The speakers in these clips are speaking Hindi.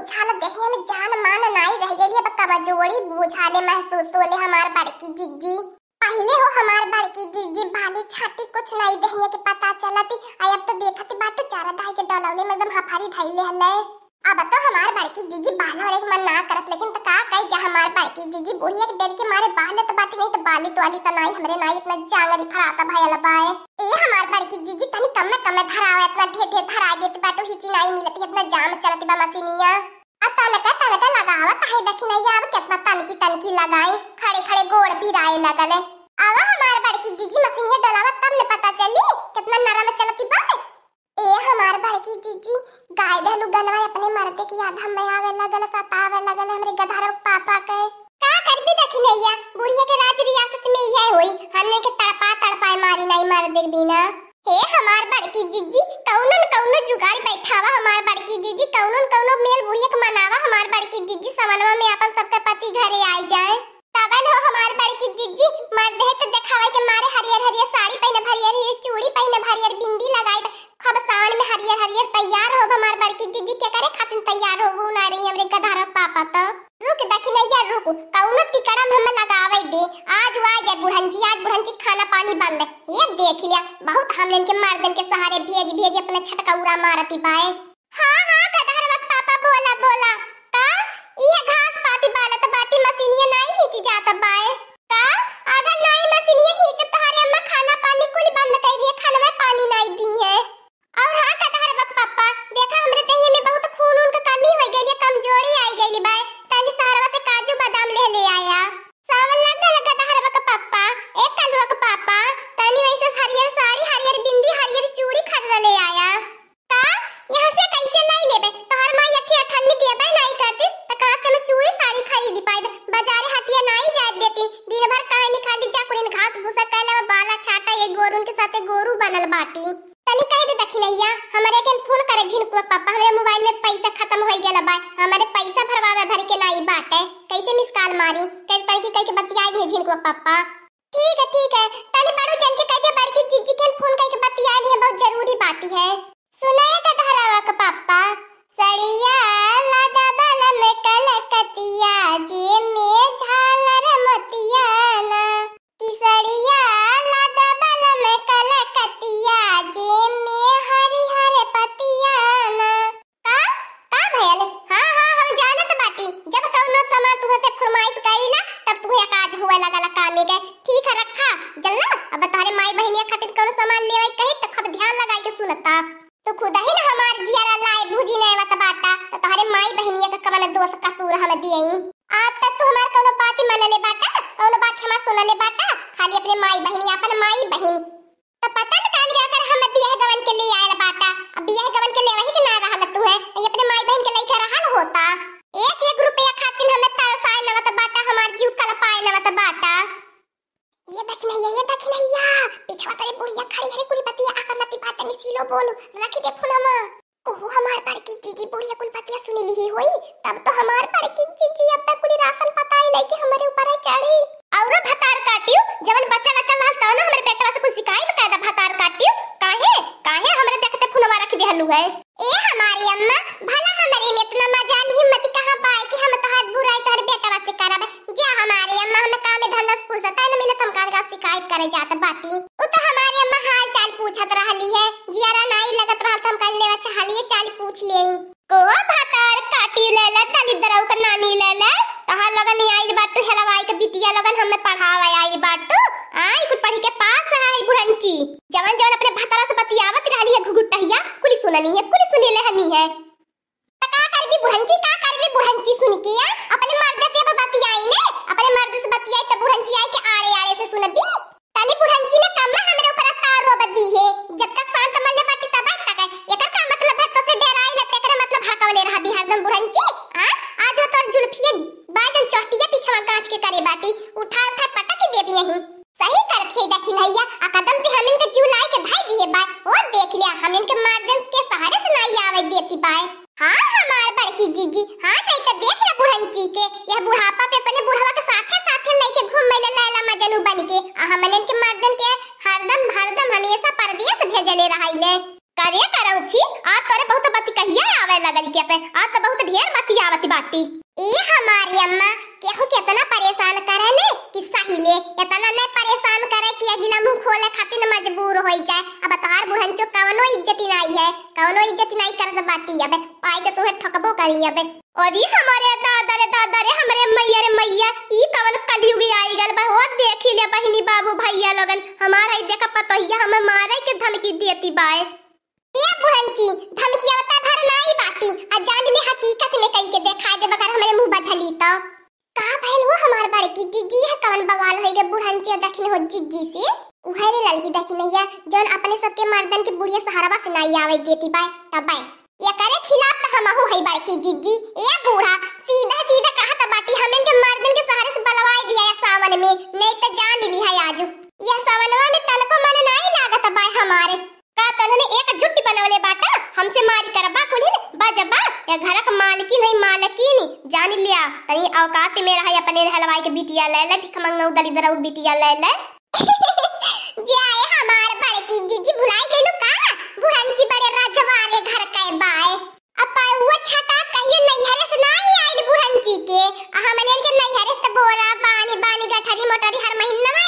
बुझाल दहिया में जान मान नाई रह गेली अब कब जोड़ी बुझाले महसूस होले हमार बड़की जिज्जी पहले हो हमार बड़की जिज्जी भाली छाती कुछ नाई दहिया के पता चलती अब तो देखत बाटू चारा दाई के डलौले में एकदम तो हफारी धैले हले अब तो हमार बड़की जीजी बाल और एक मन ना करत लेकिन तो का कई जा हमार बड़की जीजी बुढ़िया के डर के मारे बाल तो बात नहीं तो बाली तो वाली तनाई हमरे नाई इतना जांगरी फराता भाई अलबाए ए हमार बड़की जीजी तनी कम में कम में धरावे इतना ढेर ढेर धरा देत बाटो हिची नहीं मिलत इतना जाम चलत बा मशीनिया तनका तनका लगावा कहे दखिन नहीं अब कितना तनकी तनकी लगाए खड़े खड़े गोड़ भी राय लगले आवा हमार बड़की जीजी मशीनिया डलावा तब ने पता चली कितना नरम चलती बा ए हमार बड़की जीजी कायदे लो गलवा अपने मरते की याद हम आधा वेला आवे सता वेला लगल हमरे गधार पापा के का कर भी देखी नैया बुढ़िया के राज रियासत में ही है होई हमने के तड़पा तड़पाए मारी नहीं मर दे बिना हे हमार बड़की जीजी कौनन कौनो जुगाड़ बैठावा हमार बड़की जीजी कौनन कौनो मेल बुढ़िया के मनावा हमार बड़की जीजी सवनवा में अपन सबके पति घरे आई जाए दे आज वो आ बुढ़न जी आज बुढ़न जी खाना पानी बंद है ये देख लिया बहुत हम इनके मर्दन के सहारे भेज भेज अपने छटका उड़ा मारती पाए हाँ हाँ लेबे नहीं करती त तो कहा के मैं चूड़ी साड़ी खरीदी पाई बाजारे हटिया नहीं जाए देती दिन भर काहे नहीं खाली जा कुलिन घास भूसा कैला बाला छाटा ये गोरुन के साथे गोरू बनल बाटी तनी कह दे दखिनैया हमरे के फोन करे झिनकुआ पापा हमरे मोबाइल में पैसा खत्म होई गेल बा हमरे पैसा भरवावे भर के नहीं बाटे कैसे मिस कॉल मारी कह तई की कह के बतियाई है झिनकुआ पापा ठीक है ठीक है तनी बड़ू जन के कह के बड़की जीजी के फोन कह के बतियाई है बहुत जरूरी बात है सुनाए का डहरावा का पापा सड़िया मोतिया जे में झालर मोतिया ना किसड़िया लादा बलम कलकतिया जे हमारे दोस्त का सूर हम दिए आज तक तू हमार कोनो बात ही मनले बाटा कोनो बात हम सुनले बाटा खाली अपने माई या अपन माई बहनी तो पता न कांग जाकर हम बियाह गवन के लिए आयल बाटा अब बियाह गवन के लेवही के ना रहल तू है ये अपने माई बहन के लइका रहल होता एक एक रुपया खातिर हमें तरसाए नवत बाटा हमार जीव कल पाए नवत बाटा ये देखी नहीं ये देखी नहीं या पीछे तेरे बुढ़िया खड़ी है कुड़ी बतिया आकर नती बात नहीं सीलो बोलू रखी दे फुलमा ओहो हमार पर की जीजी बुढ़िया कुल पतिया सुनी ली होई तब तो हमार पर की जीजी अब्बा कुल राशन पता पताई लेके हमारे ऊपर चढ़ी और भतार काटियो जवन बच्चा बच्चा लाल तो ना हमरे बेटवा से कुछ सिखाई कायदा भतार काटियो काहे काहे हमरे देखते फुलवा रख दे दिया है ए हमारी अम्मा भला हमारे में इतना मजा ली हिम्मत कहां पाए कि हम तो हाथ बुराई तोर बेटा से करब जा हमारी अम्मा हमें काम में धंधा से फुर्सत है ना मिलत हम कान का शिकायत करे जात बाटी रउआ के नानी ले ले तहां लगन आइल बाटू हेलवाई के बिटिया लगन हमें पढ़ावा आइल बाटू आई कुछ पढ़ के पास आई बुढ़ंची जवन जवन अपने भतरा से बतियावत रहली है घुघुटहिया कुली सुननी है कुली सुनी ले हनी है त कर भी बुढ़ंची का भी बुढ़ंची सुन किया अपने मर्द से बतियाई ने अपने मर्द से बतियाई त बुढ़ंची आई के आरे आरे से सुनबी देख लिया हम इनके मर्दन के सहारे से नहीं आवे देती पाए हाँ हमार की जीजी हाँ नहीं तो देख रहे बुढ़न जी के यह बुढ़ापा पे अपने बुढ़वा के साथे साथे लेके घूम मेले लैला मजनू बन के आ हमन इनके मर्दन के हरदम हरदम हमेशा परदिया से ले रहा है रहिले करे छी आज तोरे बहुत बात कहिया आवे लगल के पे आज तो बहुत ढेर बात आवती बाटी ये हमारी अम्मा केहू केतना परेशान करे ने कि सहीले इतना नहीं परेशान करे कि अगला मुंह खोले खातिर मजबूर हो जाए अब तार बुढ़न चो कवनो इज्जत नहीं है कवनो इज्जत नहीं करत बाटी अबे पाई तो तुम्हें ठकबो करी अबे और ये हमारे दादा रे दादा रे हमारे मैया रे मैया ई कवन कलयुग आई गल बा और देखी ले बहिनी बाबू भैया लोगन हमारा ही देखा पतोहिया हमें मारे के धमकी देती बाए ए बुढ़न जी धमकियावता धर नाई बाटी आ जान ले हकीकत में कई के देखा दे बगर हमरे मुंह बझली त तो। का भइल हो हमार बड़ की जीजी है कवन बवाल होई रे बुढ़न जी दखिन हो जीजी से उहरे लड़की दखिन नैया जौन अपने सबके मर्दन के बुढ़िया सहारावा से नाई आवे देती बाय तब बाय ये करे खिलाफ त तो हम हु हई बड़की जीजी ए बूढ़ा सीधा सीधा कहा त तो बाटी हमन के मर्दन के सहारे से बलवाई दिया या सावन में नहीं त जान ली है आजू यह सावनवा में तनको मन नहीं लागत बाय हमारे का तो ने एक जुट्टी बनावले बाटा हमसे मारी करबा कुलिन बजबा या घरक नहीं है मालकिन जान लिया तनी औकात में रहा अपने हलवाई के बिटिया ले ले खमंगऊ दली दरऊ बिटिया ले ले जे आए हमार बड़े की जीजी बुलाए गेलु का बुढ़न जी बड़े रजवारे घर के बाए अपा वो छटा कहिए नैहर से ना आइल बुढ़न जी के आ हमने के नहीं नैहर से तो बोरा बानी बानी गठरी मोटरी हर महीना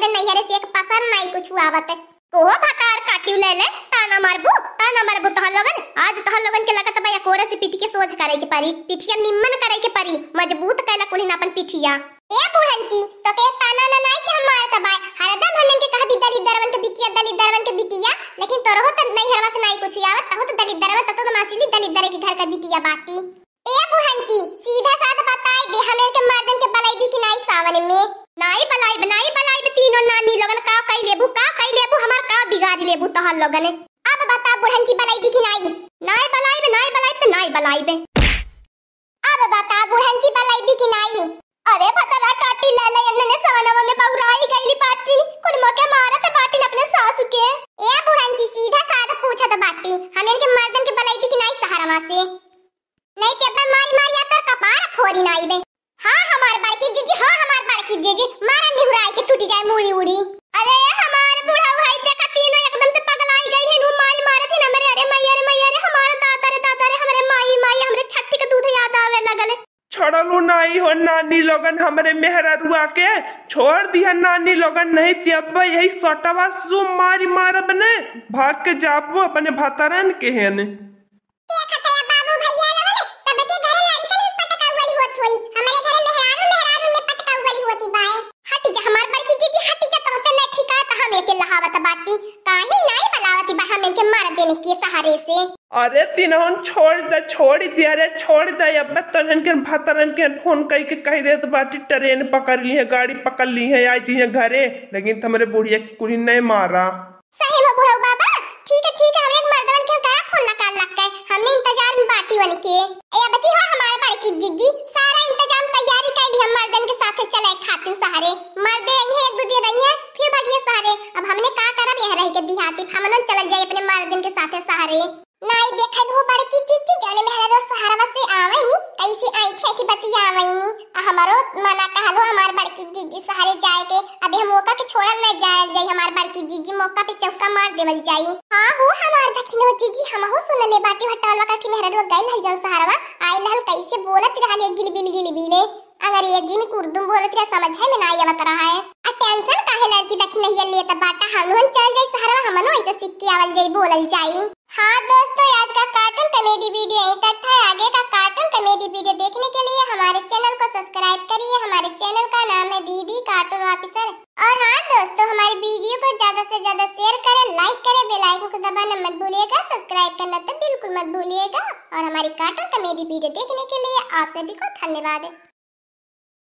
करे नैहरे से एक पसर नहीं कुछ आवत कोहो तो भकार काटियो ले ले ताना मारबू ताना मारबू तोहर लोगन आज तोहर लोगन के लगत बा कोरे से पीठ के सोच करे के परी पीठिया निम्मन करे के परी मजबूत कैला कोनी अपन पीठिया ए बुढ़न जी तो के ताना ना नहीं के हम मारत बा हरदम हनन के कह दी दलित दरवन के बिटिया दलित दरवन के बिटिया लेकिन तोरहो त तो नहीं हरवा से नहीं कुछ आवत तहु तो दलित दरवा ततो तो मासीली दलित दरे के घर का बिटिया बाकी ए बुढ़न जी सीधा साथ बताई दे हमन के मर्दन के बलाई भी कि नहीं सावन में नहीं बलाई बनाई सुनो नानी लोगन का कई लेबू का कई लेबू हमार का बिगाड़ लेबू तहल लोगन अब बता बुढ़न जी बलाई दी कि नहीं नाय बलाई बे नाय बलाई तो नाय बलाई बे अब बता बुढ़न जी बलाई दी कि नहीं अरे भतरा काटी ले ले इनने सवनवा में बहुराई गईली पाटी कुल मके मारत बाटी अपने सासु के ए बुढ़न जी सीधा साधा पूछत बाटी हम इनके मर्दन के बलाई दी कि नहीं सहारा मासे नहीं ते तो मारी मारी आतर कपार फोरी नहीं बे हां हमार बाकी जीजी हां हमार बाकी जीजी मारा है मुड़ी उड़ी अरे हमारे बूढ़ा भाई देखा तीनों एकदम से पगल आई गई है माई मारे थे ना मेरे अरे मैया रे मैया रे हमारे दादा रे दादा रे हमारे माई माई हमरे छठी का दूध याद आवे लगल छोड़लू नाई हो नानी लोगन हमरे मेहररुआ के छोड़ दिया नानी लोगन नहीं तो अब यही सोटवा सु मारी मारब ने भाग के जाबो अपने भातारन के हेन खारे से अरे तिनहन छोड़ दे छोड़ दिया रे छोड़ दे अब मैं तनहन के भतरन के फोन कई के कह दे तो बाटी ट्रेन पकड़ ली है गाड़ी पकड़ ली है आई जी घरे लेकिन तुम्हारे बुढ़िया की कुड़ी नहीं मारा सही में बुढ़ो बाबा ठीक है ठीक है हम हमने मर्दन के का फोन लगा लग गए हमने इंतजार में बाटी बन के ए बती हो हाँ, हमारे बाड़ी की दीदी सारा इंतजाम तैयारी कर ली हम मर्दन के साथ चले खाते का मार दे देवल जाई हां हो हमार दखिन दखिनो जीजी हम हो सुन ले बाटी हटाल का कि मेहरा रोग गइल हल जल सहारवा आइल हल कैसे बोलत रहले गिल बिल गिल बिले अगर ये जी में कुर्दुम बोलत रह समझ है में ना आवत रहा है आ टेंशन काहे लड़की दखिन हिया ले त बाटा हम हन चल जाई सहारवा हमनो ऐसे सिक्की आवल जाई बोलल जाई हां दोस्तों आज का कार्टून कॉमेडी वीडियो यहीं तक सभी को धन्यवाद